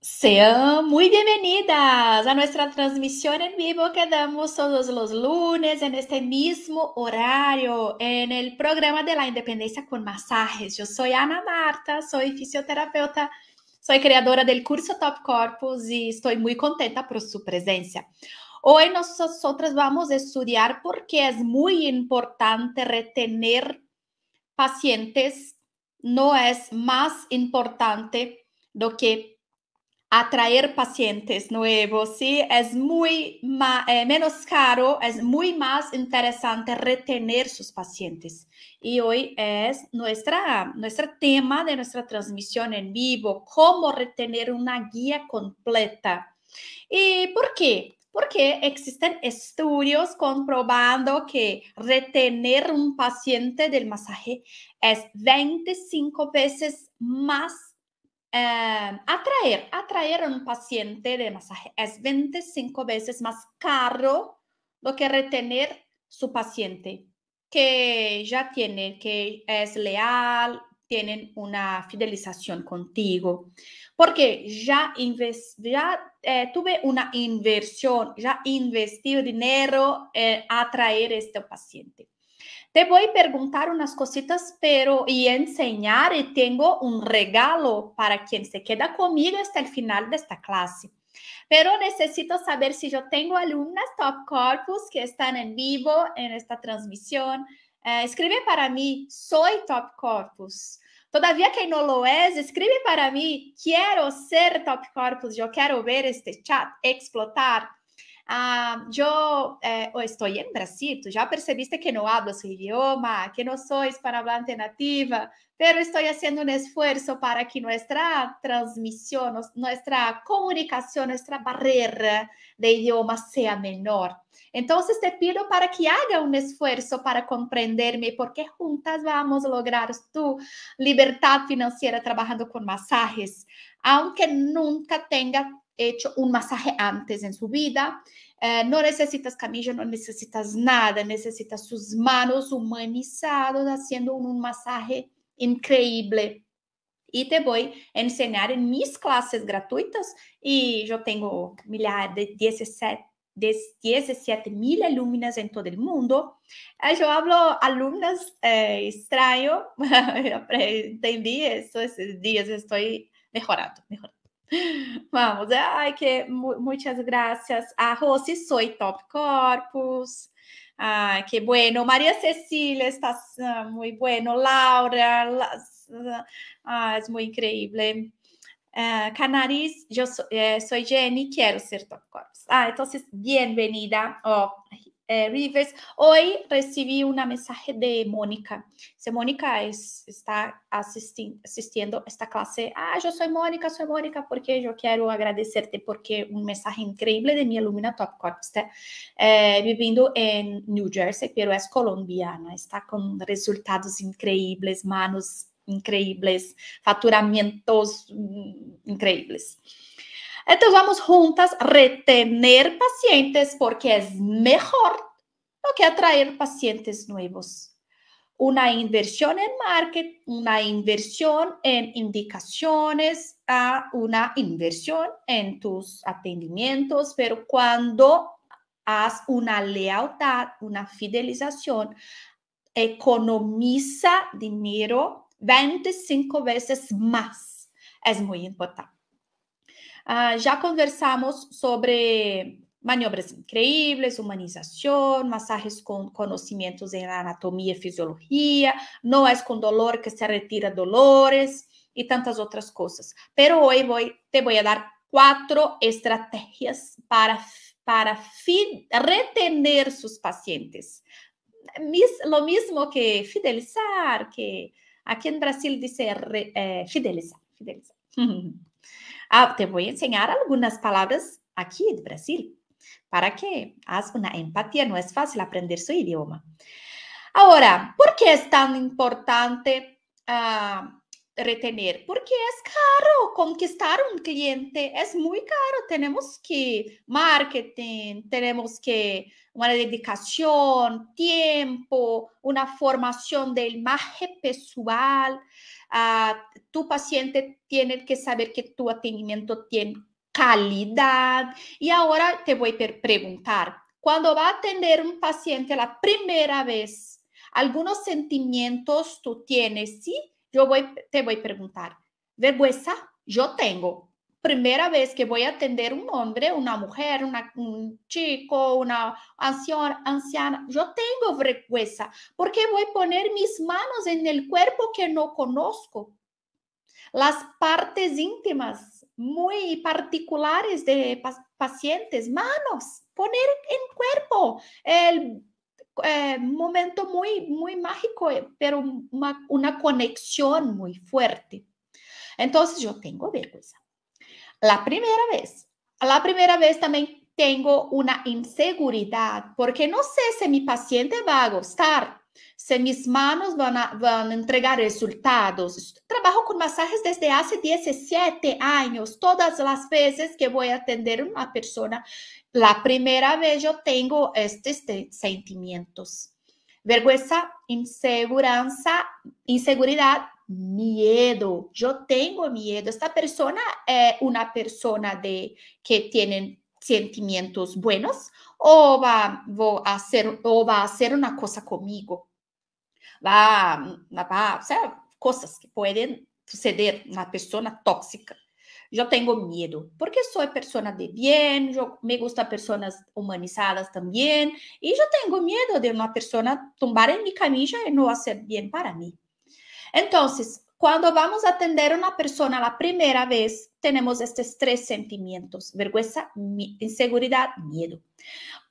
Sean muy bienvenidas a nuestra transmisión en vivo que damos todos los lunes en este mismo horario en el programa de la independencia con masajes. Yo soy Ana Marta, soy fisioterapeuta, soy creadora del curso Top Corpus y estoy muy contenta por su presencia. Hoy nosotros vamos a estudiar qué es muy importante retener pacientes, no es más importante do que atraer pacientes nuevos, ¿sí? Es muy eh, menos caro, es muy más interesante retener sus pacientes. Y hoy es nuestra, nuestro tema de nuestra transmisión en vivo, cómo retener una guía completa. ¿Y por qué? Porque existen estudios comprobando que retener un paciente del masaje es 25 veces más Em, atraer, atraer a un paciente de masaje es 25 veces más caro lo que retener su paciente, que ya tiene, que es leal, tienen una fidelización contigo, porque ya, eh, tuve una inversión, ya investí dinero en atraer a este paciente. Depois perguntaram nas cositas, pero e enseñar e tenho um regalo para quem se queda comigo até o final desta classe. Pero necesito saber se si eu tenho alumnas Top Corpus que estão em vivo em esta transmissão. Eh, escreve para mim, soy Top Corpus. Todavia, quem não lo é, escreve para mim, quero ser Top Corpus, eu quero ver este chat explotar. Ah, estou eh, estoy en Brasil, tú que não hablo su idioma, que não sou hispanohablante nativa, mas estou fazendo um esforço para que nossa transmissão, nossa comunicação, nossa barreira de idioma seja menor. Então, te pido para que haja um esforço para comprenderme, porque juntas vamos a lograr tu liberdade financeira trabalhando com masajes, aunque nunca tenha hecho un masaje antes en su vida. Eh, no necesitas camilla, no necesitas nada, necesitas sus manos humanizadas haciendo un masaje increíble. Y te voy a enseñar en mis clases gratuitas y yo tengo millares de 17 de 17 mil alumnas en todo el mundo. Eh, yo hablo alumnas eh, extraño, entendí, estos días estoy mejorando, mejorando. Vamos, é, ai que muitas graças. a Rosy, soy Top Corpus. Ai que bueno. Maria Cecilia, estás ah, muito bueno. Laura, las, ah, é muito incrível. Uh, eh, Canaris, eu sou eh, Jenny, quero ser Top corpus. Ah, entonces, bem Oh, eh, Rivers. hoje recebi uma mensaje de Mónica. Se Mónica es, está assistindo esta classe, ah, eu sou Mónica, sou Mônica, porque quero agradecer-te porque um mensaje increíble de minha alumna Top Corp está eh, viviendo em New Jersey, pero é colombiana, está com resultados increíbles, manos increíbles, faturamentos mm, increíbles. Entonces, vamos juntas a retener pacientes porque es mejor lo que atraer pacientes nuevos. Una inversión en marketing, una inversión indicaciones, indicaciones, una inversión en tus atendimientos, pero cuando haz una lealtad, una fidelización, economiza dinero 25 veces más. Es muy importante. Ah, ya conversamos sobre maniobras increíbles, humanización, masajes con conocimientos en anatomía y fisiología, no es con dolor que se retira dolores y tantas otras cosas. Pero hoy voy, te voy a dar cuatro estrategias para, para retener sus pacientes. lo mismo que fidelizar, que aquí en Brasil dice eh, fidelizar, fidelizar. Ah, te voy a enseñar algunas palabras aquí de Brasil para que hagas una empatía. No es fácil aprender su idioma. Ahora, ¿por qué es tan importante ah, retener? Porque es caro conquistar un cliente, es muy caro. Tenemos que marketing, tenemos que una dedicación, tiempo, una formación de imagen personal. Ah, tu paciente tiene que saber que tu atendimiento tiene calidad. Y ahora te voy a preguntar, cuando va a atender un paciente la primera vez, algunos sentimientos tú tienes, ¿sí? Yo te voy a preguntar, vergüenza, yo tengo, primera vez que voy a atender un hombre, una mujer, un chico, una anciana, anciana, yo tengo vergüenza porque voy a poner mis manos en el cuerpo que no conozco. Las partes íntimas muy particulares de pacientes, manos, poner en cuerpo. El eh, momento muy, muy mágico, eh, pero una conexión muy fuerte. Entonces yo tengo vergüenza. La primera vez. La primera vez también tengo una inseguridad porque no sé si mi paciente va a gustar, si mis manos van a, entregar resultados. Trabajo con masajes desde hace 17 años. Todas las veces que voy a atender a una persona, la primera vez yo tengo estos este, sentimientos. Vergüenza, inseguranza, inseguridad miedo, yo tengo miedo. Esta persona es eh, una persona de, que tiene sentimientos buenos o va, a hacer, o va a hacer una cosa conmigo. Va, a hacer cosas que pueden suceder, una persona tóxica. Yo tengo miedo, porque soy persona de bien, me gusta personas humanizadas también, y yo tengo miedo de una persona tumbar en mi camilla y no hacer bien para mí. Entonces, cuando vamos a atender a una persona la primera vez, tenemos estos tres sentimientos, vergüenza, inseguridad, miedo.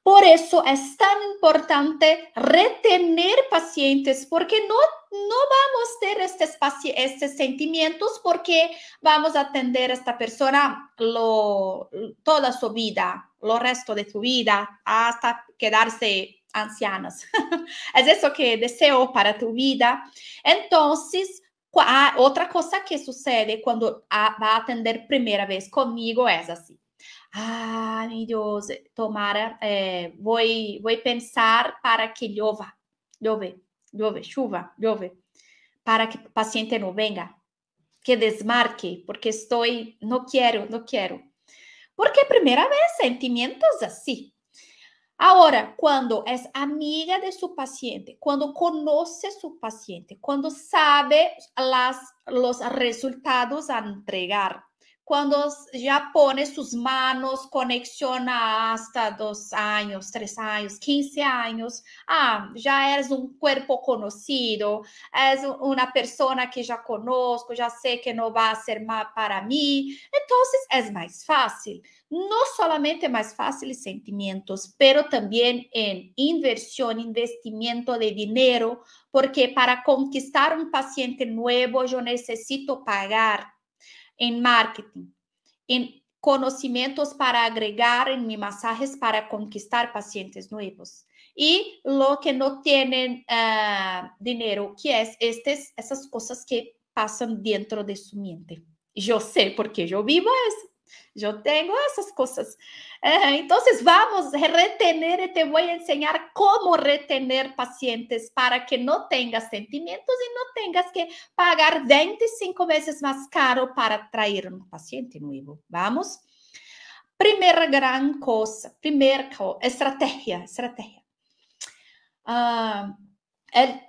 Por eso es tan importante retener pacientes, porque no, no vamos a tener estos, estos sentimientos porque vamos a atender a esta persona toda su vida, lo resto de su vida, hasta quedarse ancianos. é isso que desejo para tu vida. Então, outra coisa que sucede quando vai atender primeira vez comigo é assim. Ah, meu Deus, tomara, eh, vou, vou pensar para que chova, chove, chove, chuva, chove, para que o paciente não venha, que desmarque, porque estou, não quero, não quero. Porque é primeira vez, sentimentos assim, Ahora, cuando es amiga de su paciente, cuando conoce a su paciente, cuando sabe las, los resultados a entregar, Quando já põe suas manos conexiona hasta dos anos, três anos, 15 anos, ah, já eres um cuerpo conhecido, és uma pessoa que já conozco, já sei que não vai ser mal para mim, então é mais fácil. não solamente mais fácil sentimentos, pero também em inversão, investimento de dinheiro, porque para conquistar um paciente novo, eu necessito pagar En marketing, en conocimientos para agregar en mis masajes para conquistar pacientes nuevos. Y lo que no tienen ah, dinero, que es estas esas cosas que pasan dentro de su mente. Yo sé porque yo vivo eso. Eu tenho essas coisas. então, eh, vamos retener e te vou ensinar como retener pacientes para que não tenhas sentimentos e não tenhas que pagar 25 vezes mais caro para atrair um paciente novo. Vamos? Primeira grande coisa, primeira estratégia, estratégia. é, ah,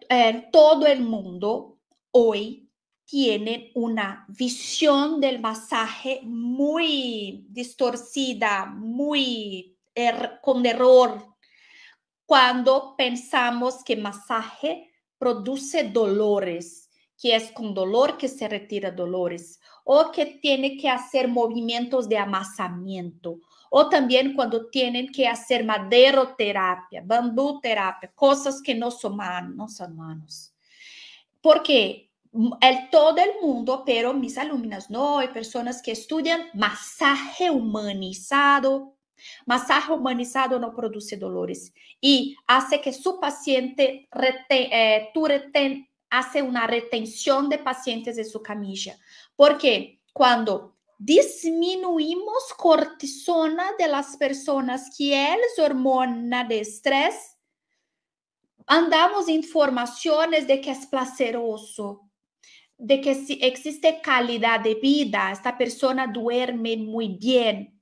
é, todo o mundo hoje tienen una visión del masaje muy distorcida, muy er, con error. Cuando pensamos que masaje produce dolores, que es con dolor que se retira dolores, o que tiene que hacer movimientos de amasamiento, o también cuando tienen que hacer maderoterapia, terapia, cosas que no son, manos, no son manos. Porque el, todo el mundo, pero mis alumnas no, hay personas que estudian masaje humanizado. Masaje humanizado no produce dolores y hace que su paciente, tú eh, reten, hace una retención de pacientes de su camilla. Porque cuando disminuimos cortisona de las personas, que es hormona de estrés, andamos informaciones de que es placeroso, de que si existe calidad de vida, esta persona duerme muy bien,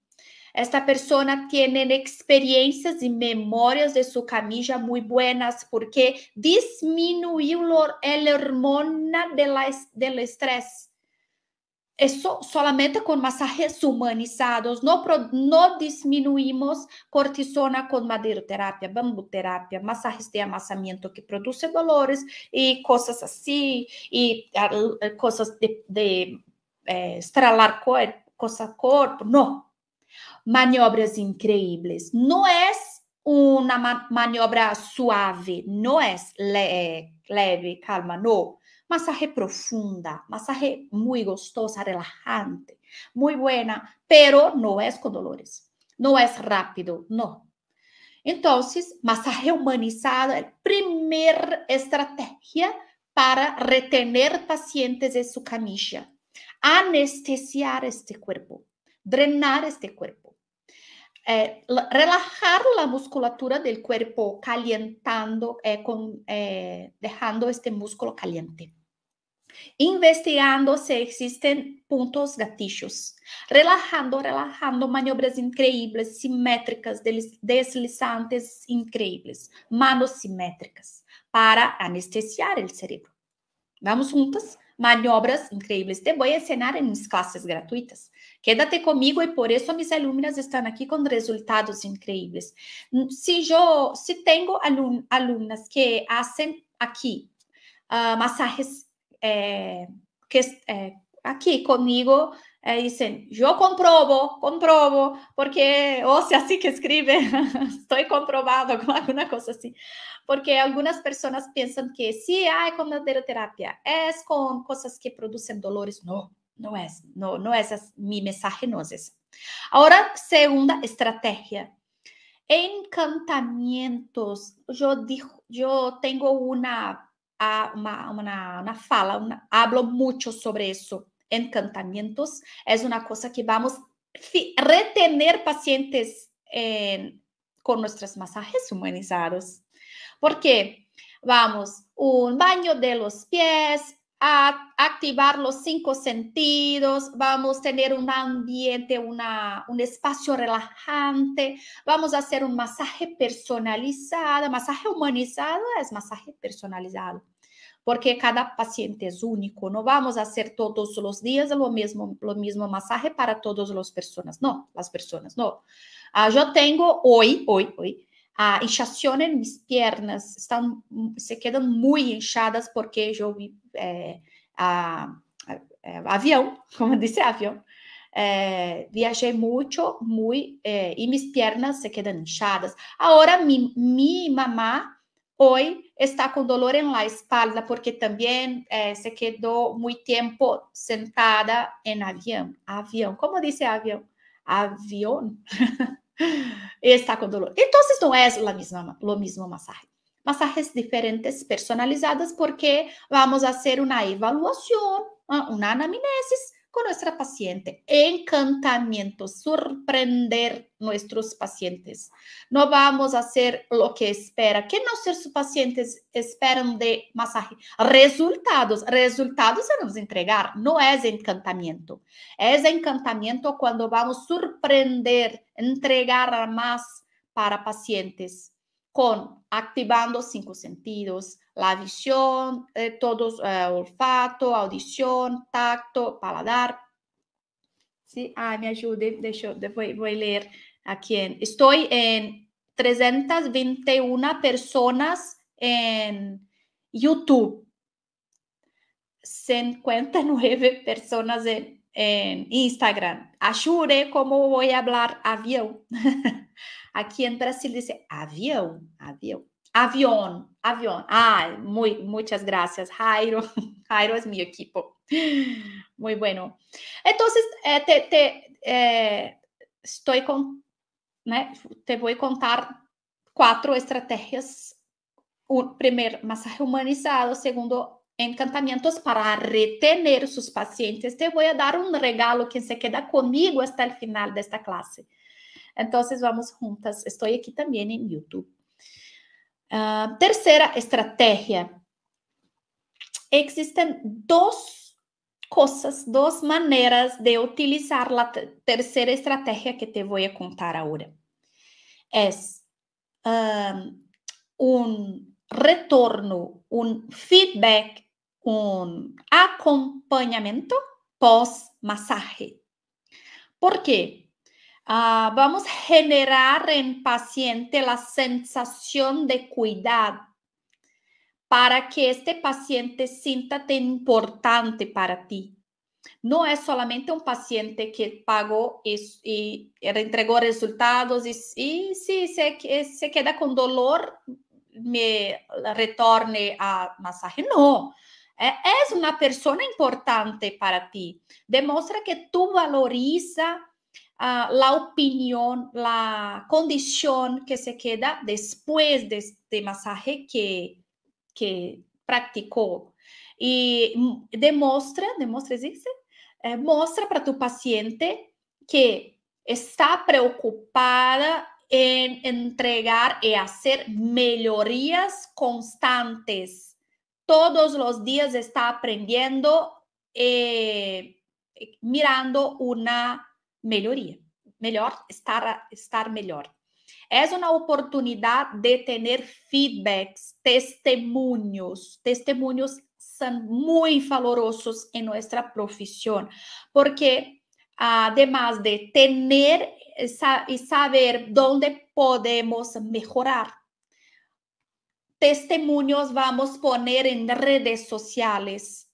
esta persona tiene experiencias y memorias de su camilla muy buenas porque disminuyó la hormona del estrés. só solamente com masajes humanizados, não diminuímos no com cortisona con maderoterapia, bambuterapia, masajes de amassamento que produzem dolores e coisas assim e uh, de, de eh, estralar coisa cosa corpo, não. Maniobras increíbles. não é uma maniobra suave, não é le eh, leve, calma, não. Masaje profunda, masaje muy gostosa, relajante, muy buena, pero no es con dolores, no es rápido, no. Entonces, masaje humanizado es la primera estrategia para retener pacientes de su camilla, anestesiar este cuerpo, drenar este cuerpo. Eh, relajar la musculatura del cuerpo calentando, eh, eh, dejando este músculo caliente. Investigando si existen puntos gatillos. Relajando, relajando, maniobras increíbles, simétricas, deslizantes increíbles, manos simétricas, para anestesiar el cerebro. Vamos juntas. maniobras incríveis Te vou ensinar em classes gratuitas. Quédate comigo e por isso minhas alumnas estão aqui com resultados incríveis. Se mm, eu, se tenho alun alumnas que fazem aqui uh, ah, massagens eh, que, eh, aqui comigo eh, dicen, eu comprovo comprovo porque, ou oh, sea, assim que escreve estou comprovado alguma coisa assim porque algumas pessoas piensan que si sí, hay terapia é com coisas que produzem dolores. não não é não não é es mi mensagem, no segunda estratégia encantamentos eu digo, eu tenho uma ah, uma uma una fala, una, hablo muito sobre isso encantamientos es una cosa que vamos a retener pacientes eh, con nuestros masajes humanizados. Porque vamos, un baño de los pies, a activar los cinco sentidos, vamos a tener un ambiente, una, un espacio relajante, vamos a hacer un masaje personalizado. Masaje humanizado es masaje personalizado. porque cada paciente es único, no vamos a hacer todos los días lo mismo, lo mismo masaje para todas las personas, no, las personas no. Ah, yo tengo hoy, hoy, hoy, ah, hinchación en mis piernas, están, se quedan muy hinchadas porque yo eh, avião. Eh, avión, como dice avión, eh, viajei muito, muito, eh, e minhas pernas se quedam inchadas. Agora, minha mi mamá Hoy está com dolor em la espalda porque também eh, se quedou muito tempo sentada em avião. Avião, como disse avião? Avião. está com dolor. Então, não é a mesma, o mesmo massagem. Masajes diferentes, personalizadas, porque vamos fazer uma avaliação, uma anamnesis nuestra paciente. Encantamiento, sorprender nuestros pacientes. No vamos a hacer lo que espera. ¿Qué nuestros pacientes esperan de masaje? Resultados. Resultados se nos entregar. No es encantamiento. Es encantamiento cuando vamos a sorprender, entregar más para pacientes con activando cinco sentidos, la visión, eh, todos, eh, olfato, audición, tacto, paladar. Sí, ah, me ayude, voy, a leer aquí. estoy en 321 personas en YouTube, 59 personas en, Instagram. Ayude cómo voy a hablar avión. Aqui em Brasil, diz avião, avião. Avião, avião. Ah, muitas graças, Jairo. Jairo é meu equipo. Muito bueno. Então, eh, te, te eh, estoy né, te vou contar quatro estratégias. primeiro, massagem humanizado. Segundo, encantamentos para retener seus pacientes. Te vou dar um regalo que se queda comigo até o final desta classe então vamos juntas. estou aqui também em YouTube. Uh, ah, estratégia existem duas dos cosas, dos de utilizar a terceira estratégia que te vou contar agora é ah, um, retorno, um feedback, um acompanhamento post massagem ¿Por quê? Ah, vamos a generar en paciente la sensación de cuidado para que este paciente sienta importante para ti. No es solamente un paciente que pagó y, entregó resultados y, sí si se, se, queda con dolor, me retorne a masaje. No, e, es una persona importante para ti. Demuestra que tú valoriza Ah, la opinión, la condición que se queda después de este masaje que, practicó. Y mm, demuestra, demuestra, dice, eh, muestra para tu paciente que está preocupada en entregar y hacer mejorías constantes. Todos los días está aprendiendo, eh, mirando una melhoria. Melhor estar, estar Es una oportunidad de tener feedbacks, testimonios. Testimonios son muy valorosos en nuestra profesión, porque además de tener y saber dónde podemos mejorar, testimonios vamos a poner en redes sociales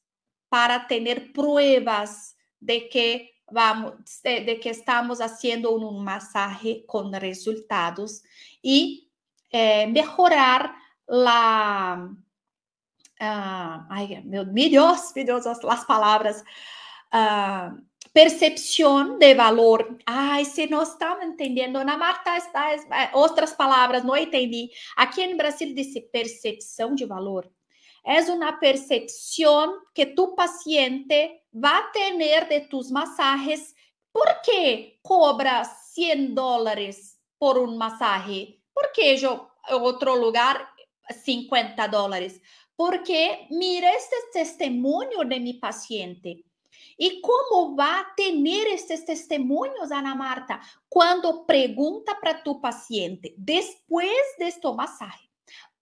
para tener pruebas de que vamos, de, de que estamos fazendo um massagem com resultados e eh, melhorar la ai, ah, meu, Deus, Deus, as, palavras. Ah, percepção de valor. Ai, se não estão entendendo, Ana Marta, está, eh, outras palavras, não entendi. Aqui no Brasil diz percepção de valor. É uma percepção que tu paciente va a tener de tus masajes. ¿Por qué cobra 100 dólares por un masaje? ¿Por qué yo otro lugar 50 dólares? Porque mira este testimonio de mi paciente. E como vai ter estes testemunhos, Ana Marta, quando pergunta para tu paciente, depois deste massagem,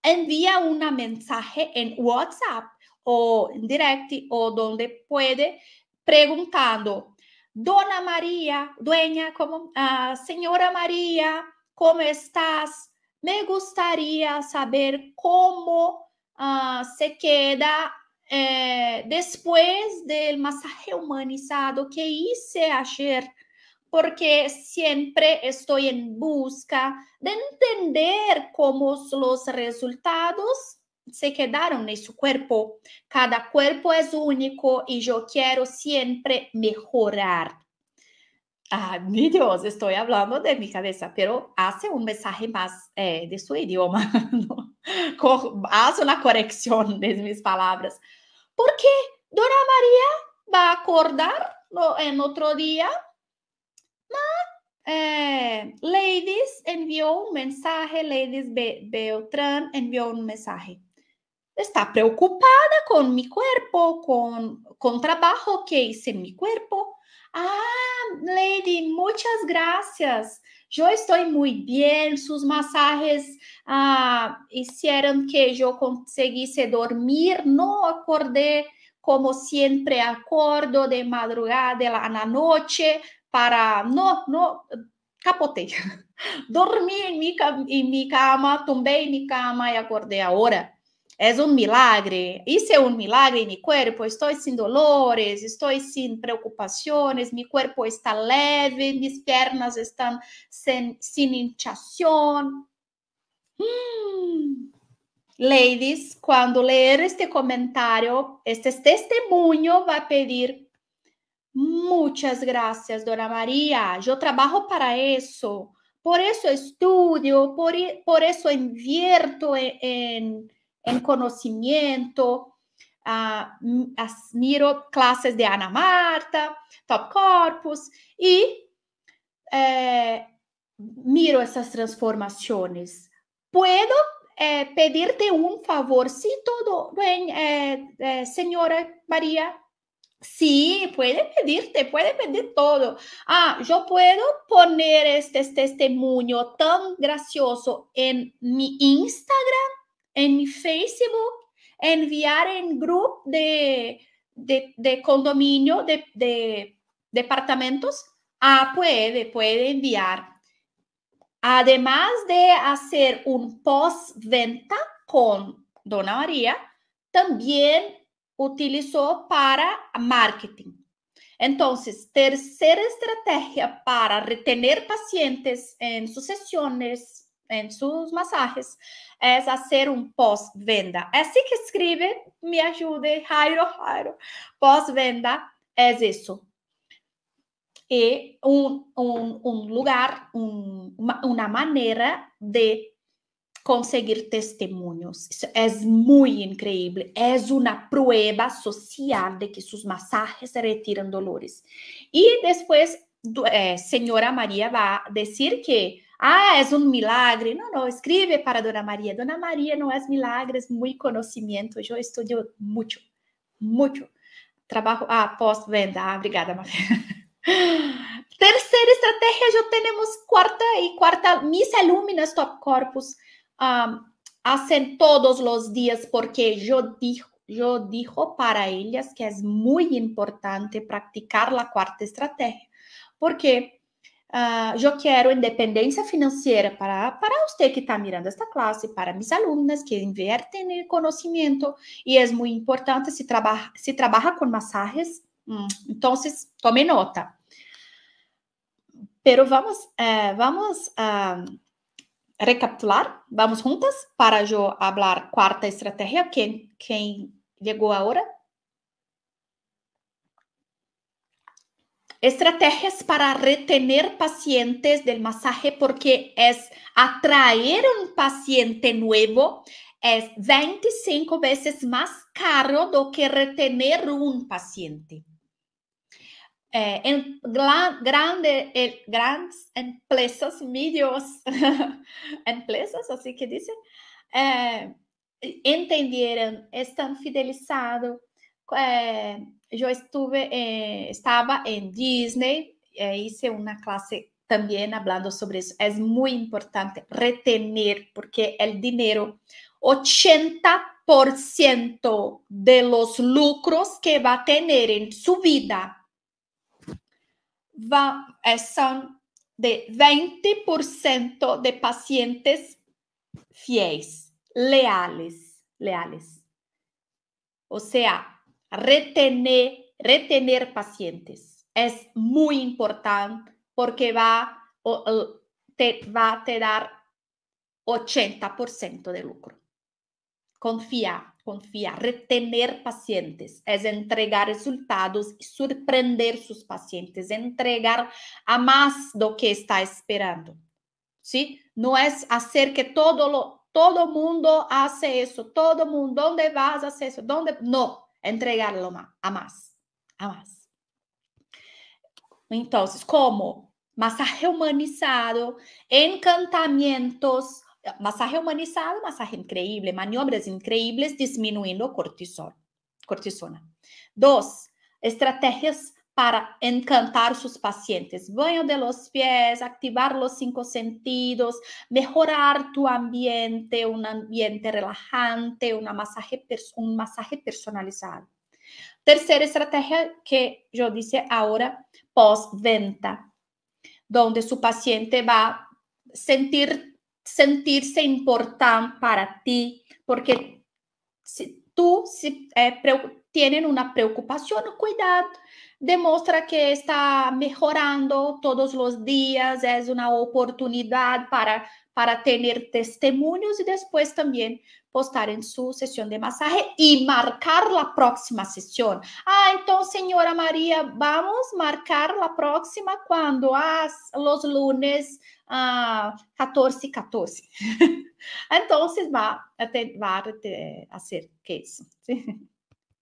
envia uma mensagem em WhatsApp o directo, o donde puede preguntando, Dona María, dueña, como, ah, señora María, ¿cómo estás? Me gustaría saber cómo ah, se queda eh, después del masaje humanizado que hice ayer, porque siempre estoy en busca de entender cómo los resultados se quedaron en su cuerpo. Cada cuerpo es único y yo quiero siempre mejorar. Ah, mi Dios, estoy hablando de mi cabeza, pero hace un mensaje más eh, de su idioma. Hace una corrección de mis palabras. Porque Dora María va a acordar en otro día. Eh, ladies envió un mensaje, Ladies Beltrán envió un mensaje. está preocupada com mi cuerpo, con, con trabajo que hice em mi cuerpo. Ah, Lady, muchas gracias. Yo estoy muy bien. Sus masajes ah, hicieron que yo conseguisse dormir. No acordé como siempre acordo de madrugada a la noche para no, no, capotei. Dormi em minha, em minha cama, tombei em minha cama e acordei agora. Es un milagre. Hice un milagre en mi cuerpo. Estoy sin dolores, estoy sin preocupaciones. Mi cuerpo está leve, mis piernas están sin, sin hinchación. Mm. Ladies, quando ler este comentário, este testemunho, vai pedir muitas graças, Dona Maria. Eu trabalho para isso, por isso estudo, por, por isso invierto em, en conocimiento. Ah, miro clases de Ana Marta, Top Corpus y eh, miro esas transformaciones. Puedo eh, pedirte un favor? todo eh, eh, señora María. Sí, puede pedirte, puede pedir todo. Ah, yo puedo poner este testimonio este tan gracioso en mi Instagram en Facebook, enviar en grupo de, condominio, de, departamentos, ah, puede, puede enviar. Además de hacer un post-venta con Dona María, también utilizó para marketing. Entonces, tercera estrategia para retener pacientes en sus sesiones em seus massagens, é fazer um pós-venda. é Assim que escreve, me ajude, Jairo, Jairo. Pós-venda é isso. E um, um, um lugar, um, uma, uma maneira de conseguir testemunhos. Isso é muito incrível. É uma prova social de que seus massagens retiram dolores. E depois, eh, senhora Maria vai dizer que ah, és um milagre. Não, não, escreve para Dona Maria. Dona Maria, não és milagres, muito conhecimento. Eu estudo muito, muito. Trabalho, ah, pós-venda. Ah, obrigada, Maria. Terceira estratégia, já temos quarta e quarta. Mis alumnas top corpus fazem ah, hacen todos os dias, porque eu digo eu digo para elas que é muito importante praticar a quarta estratégia, porque eu ah, quero independência financeira para, para você que está mirando esta classe, para mis alunas que invertem conhecimento e é muito importante se trabalha se trabalha com massagens. Mm, então, tome nota. Pero vamos eh, vamos uh, recapitular. Vamos juntas para eu falar quarta estratégia. Quem quem chegou agora? Estrategias para retener pacientes del masaje porque es atraer un paciente nuevo es 25 veces más caro do que retener un paciente. Eh, en eh, grandes empresas, medios, empresas, así que dicen, eh, entendieron, están fidelizados, yo estuve, eh, estaba en Disney, e hice una clase también hablando sobre eso. Es muy importante retener porque el dinero, 80% de los lucros que va a tener en su vida va, eh, son de 20% de pacientes fieles, leales, leales. O sea, retener, retener pacientes es muy importante porque va, te, va a te dar 80% de lucro. Confía, confía, retener pacientes es entregar resultados y sorprender sus pacientes, entregar a más lo que está esperando. ¿Sí? No es hacer que todo lo, todo mundo hace eso, todo mundo, ¿dónde vas a hacer eso? ¿Dónde? No, entregarlo a más, a más. Entonces, como masaje humanizado, encantamientos, masaje humanizado, masaje increíble, maniobras increíbles disminuyendo cortisol, cortisona. Dos, estrategias para encantar sus pacientes. Baño de los pies, activar los cinco sentidos, mejorar tu ambiente, un ambiente relajante, masaje, un masaje personalizado. Tercera estrategia que yo dice ahora, postventa, donde su paciente va a sentir, sentirse importante para ti, porque si tú si, eh, tienen una preocupación, cuidado, Demuestra que está mejorando todos los días, es una oportunidad para para testimonios y y también también postar en su sesión de masaje y marcar la próxima sesión. Ah, entonces señora María, vamos a marcar la próxima cuando Ah, los lunes, ah, 14, 14. Entonces va a fazer que eso.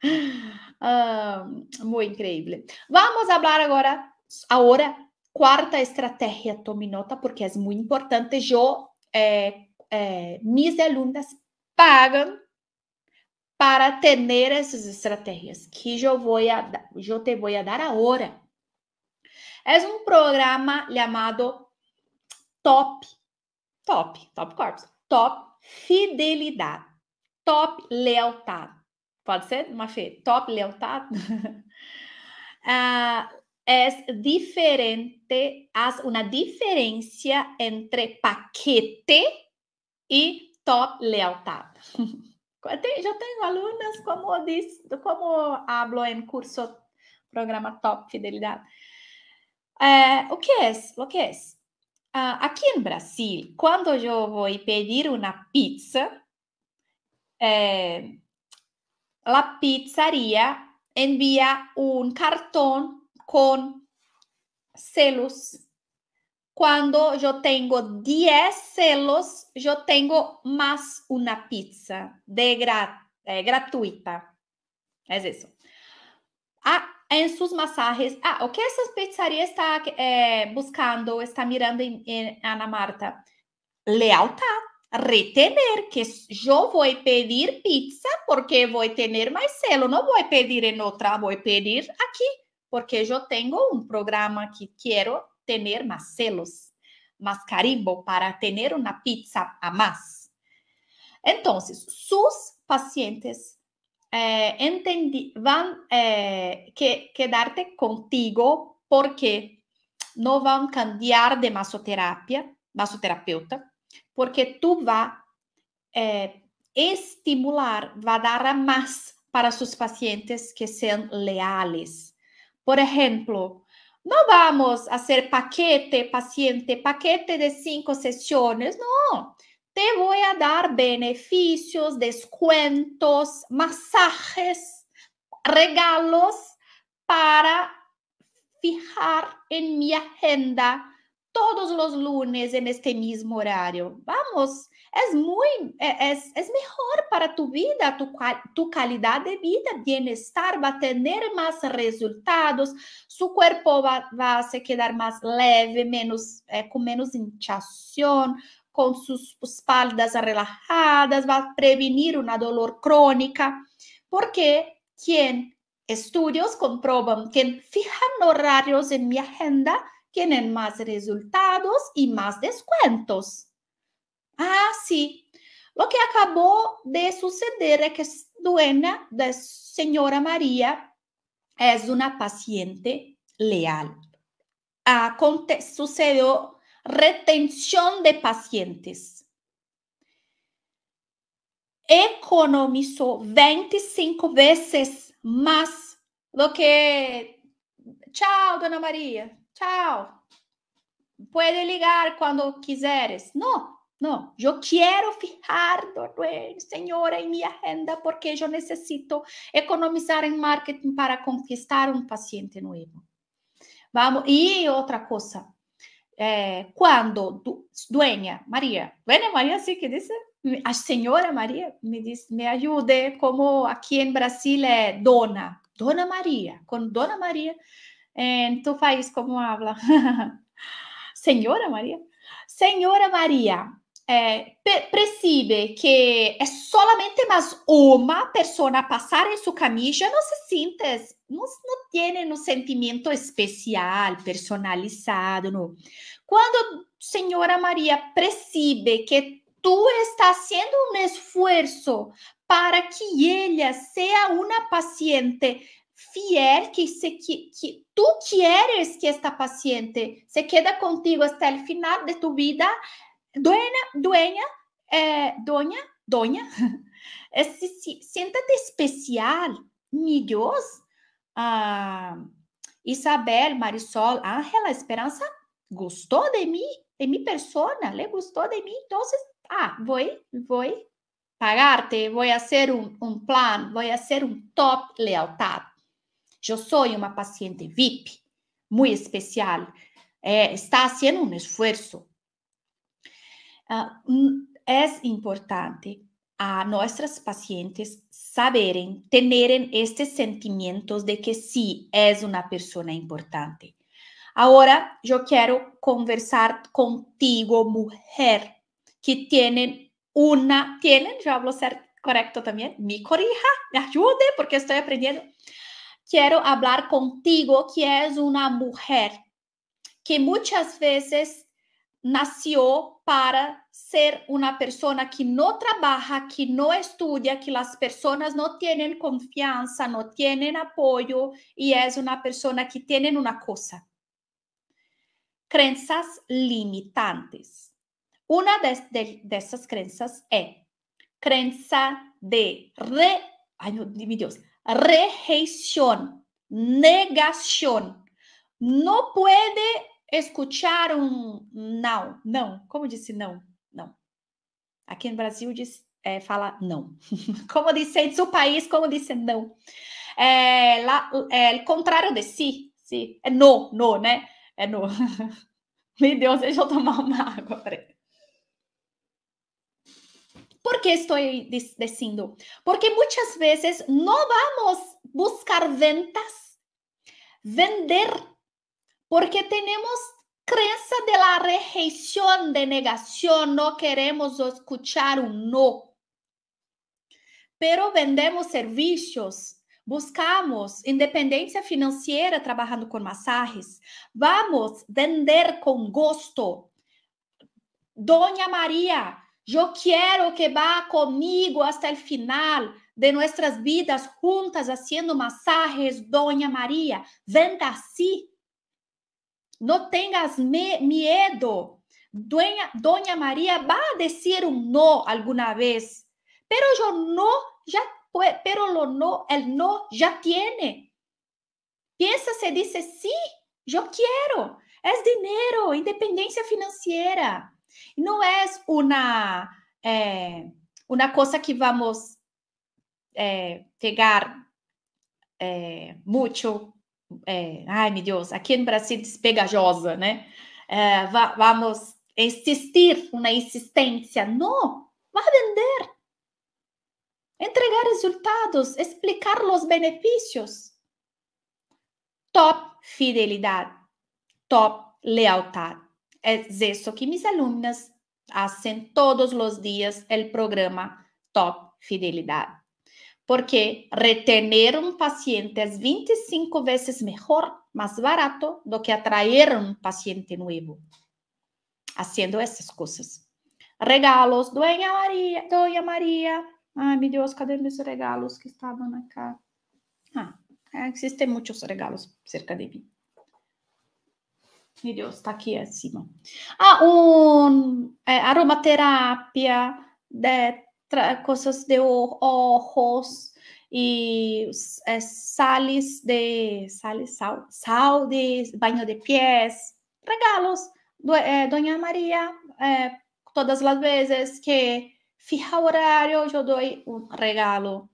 Ah, muito incrível. Vamos falar agora, agora, quarta estratégia, tome nota porque é muito importante. Eu, eh, eh, mis alunas pagam para ter essas estratégias que eu vou a, eu te vou dar agora. É um programa chamado Top, Top, Top Corps, Top Fidelidade, Top Lealtade. Pode ser, Mafê? Top lealtad. uh, é diferente, há uma diferença entre paquete e top lealtad. já tenho alunas, como diz, como hablo em curso, programa Top Fidelidade. Eh, o que é? O que é? Uh, aqui em Brasil, quando eu vou pedir uma pizza, é, la pizzeria envia un cartón con selos. Quando eu tenho 10 selos, eu tenho mais uma pizza de gra eh, gratuita. É es isso. Ah, em suas massagens. Ah, o que essa pizzaria está eh, buscando, está mirando em, em Ana Marta? Lealtad retener, que eu vou pedir pizza porque vou ter mais selo, não vou pedir em outra, vou pedir aqui, porque eu tenho um programa que quero ter mais selos, mais carimbo para ter uma pizza a mais. Então, seus pacientes eh, entendi, vão eh, que contigo porque não vão cambiar de massoterapia, massoterapeuta, porque tú va a eh, estimular, va a dar más para sus pacientes que sean leales. Por ejemplo, no vamos a hacer paquete, paciente, paquete de cinco sesiones, no. Te voy a dar beneficios, descuentos, masajes, regalos para fijar en mi agenda todos os lunes neste mesmo horário. Vamos, é muito, é, é, é melhor para tu vida, tu, tu qualidade de vida, bem-estar, vai ter mais resultados, seu corpo vai, vai se quedar mais leve, menos, é, eh, com menos inchação, com suas espaldas relajadas, vai prevenir uma dor crônica, porque quem estudos comprovam que fijan horários em minha agenda tienen más resultados y más descuentos. Ah, sí. Lo que acabó de suceder es que dueña de señora María, es una paciente leal. Ah, sucedió retención de pacientes. Economizó 25 veces más lo que... Chao, dona María. Tchau. Pode ligar quando quiseres. Não, não. Eu quero fijar, Senhor, em minha agenda, porque eu necessito economizar em marketing para conquistar um paciente novo. Vamos. E outra coisa. É, eh, quando du, dueña Maria, dueña Maria, assim que diz, a senhora Maria me diz, me ajude, como aqui em Brasil é dona, dona Maria, com dona Maria, é, tu faz como habla. Senhora Maria? Senhora Maria, é, eh, percebe que é solamente mais uma pessoa passar em sua camisa, não se sinta, não, não tem um sentimento especial, personalizado. Não. Quando Senhora Maria percebe que tu está fazendo um esforço para que ela seja uma paciente fiel que, se, que, que tu quieres que esta paciente se quede contigo até o final de tu vida, doena dueña, é doña, doña, es, si, siéntate especial, mi Dios, ah, Isabel, Marisol, Ángela, Esperança gostou de mim, de minha persona, le gostou de mim, então, ah, vou, vou pagar-te, vou fazer um, um plano, vou fazer um top lealtad. Yo soy una paciente VIP, muy especial. Eh, está haciendo un esfuerzo. Ah, mm, es importante a nuestras pacientes saber, tener estos sentimientos de que sí es una persona importante. Ahora yo quiero conversar contigo, mujer, que tienen una, tienen, yo hablo ser correcto también, mi corija, me ayude porque estoy aprendiendo quiero hablar contigo que es una mujer que muchas veces nació para ser una persona que no trabaja, que no estudia, que las personas no tienen confianza, no tienen apoyo y es una persona que tiene una cosa. Creencias limitantes. Una de, esas creencias es creencia de re, ay, Dios, rejeición, negación. No puede escuchar um não. Não. Como disse não? Não. Aqui no Brasil diz, é, eh, fala não. como disse o país, como disse não. É, eh, lá, é, eh, o contrário de sim, si. É no, no, né? É no. Meu Deus, deixa eu tomar uma água. Peraí. Por que estou dizendo? Porque muitas vezes não vamos buscar ventas, vender, porque temos crença da rejeição, de negação, não queremos escuchar um no. Pero vendemos serviços, buscamos independência financeira trabalhando com massagens, vamos vender com gosto. Dona Maria, eu quero que vá comigo até o final de nossas vidas juntas, haciendo massagens, Dona Maria. Venda assim. Não tenhas medo. Dona, Dona Maria vai dizer um não alguma vez. Pero eu não já, pero lo no, el no já tiene. Pensa se diz sim, sí, eu quero. É dinheiro, independência financeira. Não é uma eh, una é, que vamos é, pegar eh, é, muito. ai, meu Deus, aqui no Brasil despegajosa, né? va vamos insistir, uma insistência. Não, vá vender. Entregar resultados, explicar os benefícios. Top fidelidade, top lealtad. Es eso que mis alumnas hacen todos los días el programa Top Fidelidad. Porque retener un paciente es 25 veces mejor, más barato, do que atraer un paciente nuevo haciendo essas coisas. Regalos, Doña Maria, Doña Maria. Ai, meu Deus, cadê meus regalos que estavam na Ah, existem muitos regalos cerca de mim. Meu Deus, está aqui acima. Ah, um, é, aromaterapia, de, tra, coisas de ojos e é, sales de sales, sal, sal de banho de pés, regalos. Do, é, Dona Maria, é, todas as vezes que fija horário, eu dou um regalo.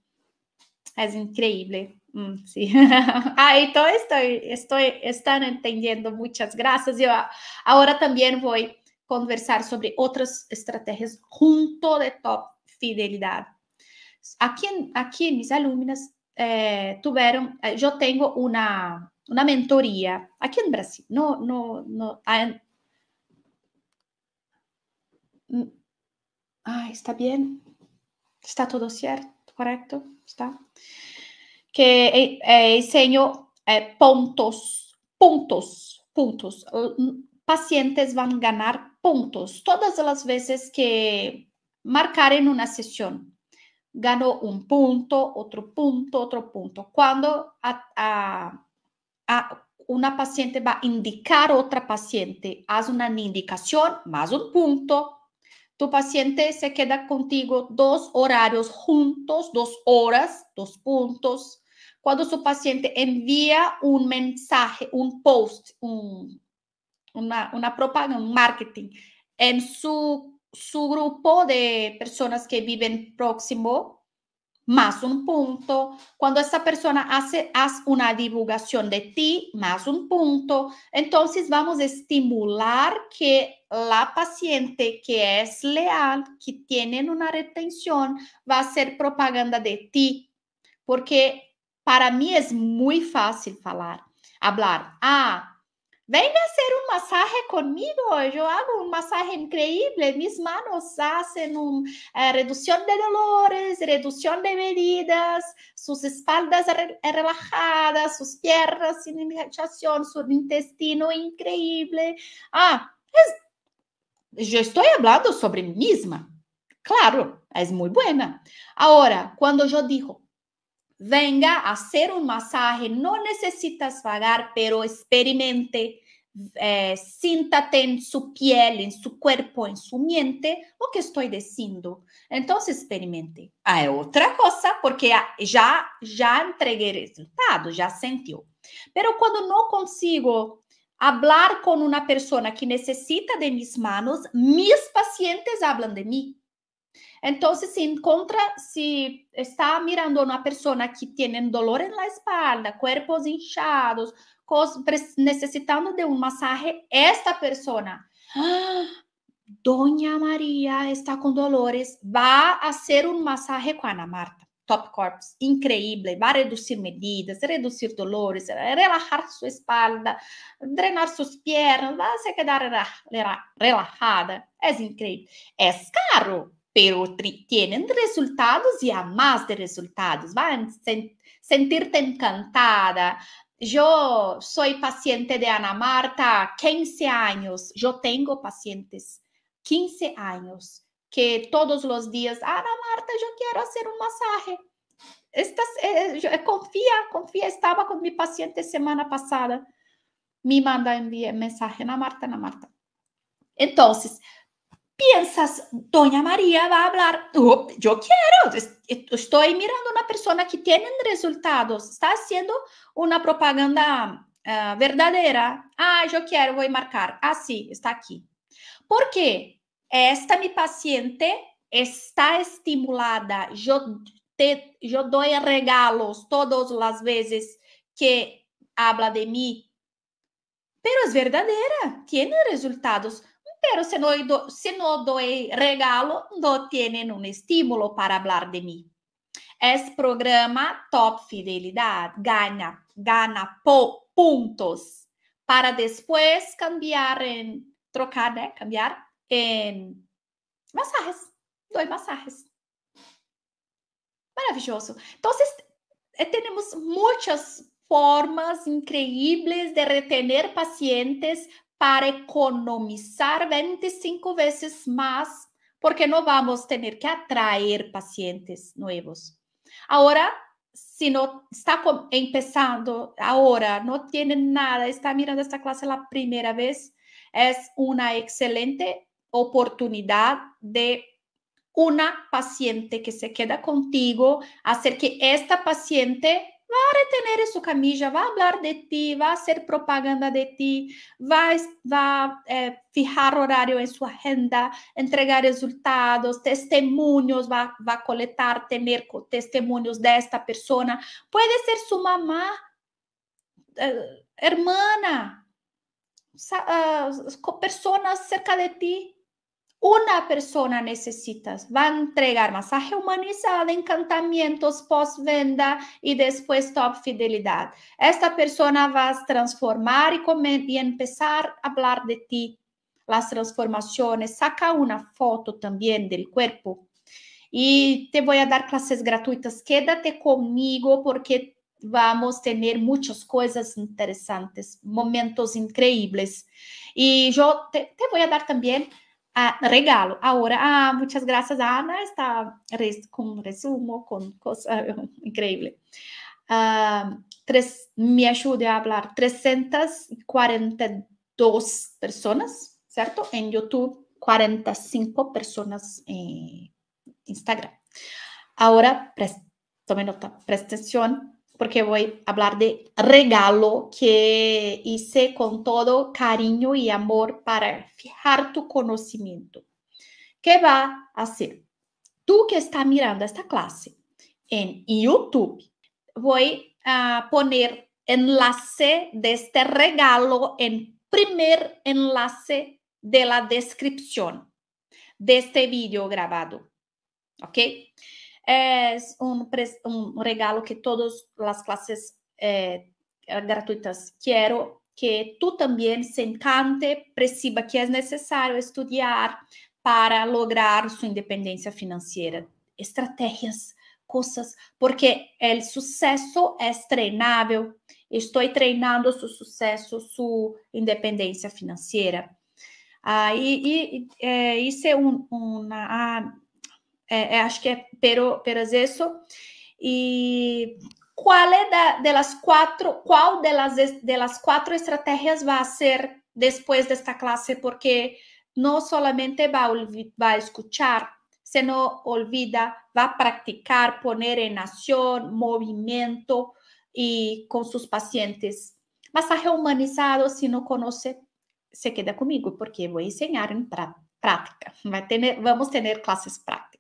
É incrível. Mm, sí. ah, todo estoy, estoy, están entendiendo. Muchas gracias. Yo ahora también voy a conversar sobre otras estrategias junto de top fidelidad. Aquí, aquí mis alumnas eh, tuvieron, eh, yo tengo una, una mentoría aquí en Brasil. No, no, no. Ah, está bien. Está todo cierto, correcto. Está que enseño eh, puntos, puntos, puntos. Pacientes van a ganar puntos todas las veces que en una sesión. Ganó un punto, otro punto, otro punto. Cuando a, una paciente va a indicar a otra paciente, haz una indicación más un punto, tu paciente se queda contigo dos horarios juntos, dos horas, dos puntos cuando su paciente envía un mensaje, un post, un, una, propaganda, un marketing en su, grupo de personas que viven próximo, más un punto. Cuando esa persona hace, hace una divulgación de ti, más un punto. Entonces vamos a estimular que la paciente que es leal, que tiene una retención, va a hacer propaganda de ti. Porque Para mim é muito fácil falar, hablar. Ah, vem fazer um massagem comigo, eu hago um massagem incrível, minhas manos fazem um, eh, redução de dolores, redução de medidas. suas espaldas re relaxadas, suas pernas sem relaxação, seu intestino incrível. Ah, es, eu estou falando sobre mim mesma. Claro, é muito boa. Agora, quando eu digo Venga a hacer un masaje, no necesitas pagar, pero experimente, eh, síntate en su piel, en su cuerpo, en su mente, lo que estoy diciendo. Entonces experimente. Ah, otra cosa, porque ya, ya entregué resultado, ya sintió. Pero cuando no consigo hablar con una persona que necesita de mis manos, mis pacientes hablan de mí então se encontra se está mirando uma pessoa que tem dolor na espalda, cuerpos inchados necessitando de um masaje, esta pessoa ¡Ah! Doña Maria está com dolores, vá a um un masaje com Ana Marta. Top Corps, increíble, vai reduzir medidas, reduzir dolores, relajar sua espalda, drenar suas piernas, vai se quedar relajada. é increíble. é caro, pero tienen resultados y a más de resultados. Van a sen sentirte encantada. Yo soy paciente de Ana Marta, 15 años. Yo tengo pacientes, 15 años, que todos los días, Ana Marta, yo quiero hacer un masaje. Estas, eh, yo, eh, confía, confía, estaba con mi paciente semana pasada. Me manda enviar mensaje, Ana Marta, Ana Marta. Entonces, piensas, Doña María va a hablar, oh, yo quiero, estoy mirando una persona que tiene resultados, está haciendo una propaganda uh, verdadeira. Ah, eu quero, vou marcar. Ah, sim, sí, está aqui. Porque esta minha paciente está estimulada. Eu, te, eu dou regalos todas as vezes que habla de mim. Pero é verdadeira, tiene resultados pero se no, se no doy regalo, no tienen un estímulo para hablar de mí. Es programa Top Fidelidad. Gana, gana po, puntos para después cambiar en, trocar, ¿eh? Cambiar en masajes. Doy masajes. Maravilloso. Entonces, eh, tenemos muchas formas increíbles de retener pacientes para economizar 25 veces más, porque no vamos a tener que atraer pacientes nuevos. Ahora, si no está empezando ahora, no tiene nada, está mirando esta clase la primera vez, es una excelente oportunidad de una paciente que se queda contigo, hacer que esta paciente vai retener su camilla, va a hablar de ti, va a hacer propaganda de ti, va, va a é, eh, fijar horario en su agenda, entregar resultados, testemunhos, va, va a coletar, tener testemunhos desta persona. Puede ser su mamá, eh, hermana, uh, personas cerca de ti. Uma pessoa necesita, vai entregar masaje humanizado, encantamentos, pós-venda e depois top fidelidade. Esta pessoa vai transformar e, e a falar de ti. as transformações, saca uma foto também do corpo. E te vou dar classes gratuitas. Quédate comigo porque vamos ter muitas coisas interessantes, momentos increíbles. E eu te, te vou dar também regalo. Ahora, ah, muchas gracias Ana, está con resumo, con cosas increíble. Ah, me ayude a hablar, 342 personas, ¿cierto? En YouTube, 45 personas en Instagram. Ahora, tomen nota, presta atención, porque voy a hablar de regalo que hice con todo cariño y amor para fijar tu conocimiento. ¿Qué va a hacer? Tú que estás mirando esta clase en YouTube, voy a poner enlace de este regalo en primer enlace de la descripción de este video grabado. ¿Ok? é um, um regalo que todas as classes é, é gratuitas quero que tu também se encante, perceba que é necessário estudar para lograr sua independência financeira. Estratégias, coisas, porque o sucesso é treinável. Estou treinando seu sucesso, sua independência financeira. Ah, e, e, é, isso é um, uma é, é, acho que é pero, pero eso. E qual é da, delas quatro, qual delas delas quatro estratégias vai ser depois desta classe? Porque não solamente vai vai escutar, se não olvida, vai praticar, poner em ação, movimento e com seus pacientes. Masaje tá humanizado, se não conhece, se queda comigo, porque vou ensinar em prática. Vai ter, vamos ter classes práticas.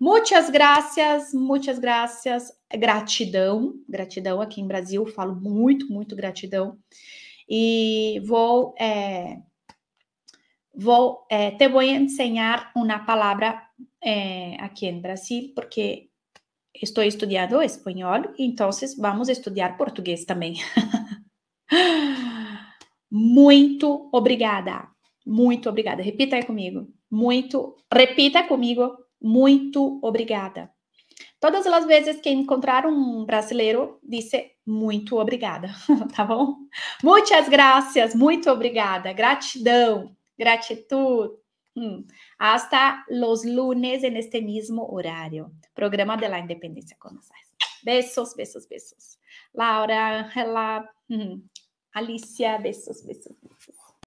Muitas graças, muitas graças, gratidão, gratidão aqui em Brasil, falo muito, muito gratidão. E vou, é, vou, é, te vou ensinar uma palavra é, aqui em Brasil, porque estou estudando espanhol, então vamos estudar português também. muito obrigada, muito obrigada. Repita aí comigo. Muito, repita comigo muito obrigada. Todas as vezes que encontrar um brasileiro, disse muito obrigada, tá bom? Muitas graças, muito obrigada, gratidão, gratitud. Hum, hasta los lunes en este mismo horario. Programa de la Independencia con nosotros. Besos, besos, besos. Laura, Angela, Alicia, besos, besos, besos.